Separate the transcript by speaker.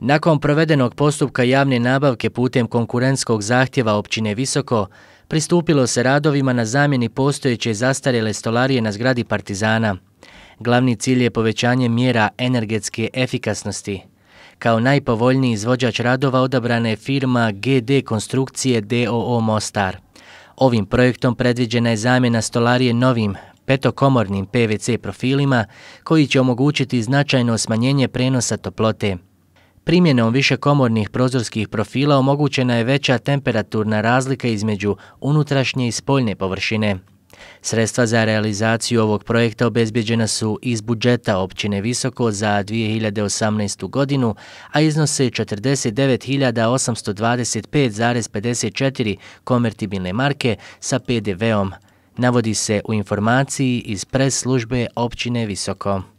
Speaker 1: Nakon provedenog postupka javne nabavke putem konkurentskog zahtjeva općine Visoko, pristupilo se radovima na zamjeni postojeće zastarjele stolarije na zgradi Partizana. Glavni cilj je povećanje mjera energetske efikasnosti. Kao najpovoljniji izvođač radova odabrana je firma GD Konstrukcije DOO Mostar. Ovim projektom predviđena je zamjena stolarije novim, petokomornim PVC profilima koji će omogućiti značajno smanjenje prenosa toplote. Primjenom višekomornih prozorskih profila omogućena je veća temperaturna razlika između unutrašnje i spoljne površine. Sredstva za realizaciju ovog projekta obezbjeđena su iz budžeta općine Visoko za 2018. godinu, a iznose 49.825,54 komertibilne marke sa PDV-om. Navodi se u informaciji iz pres službe općine Visoko.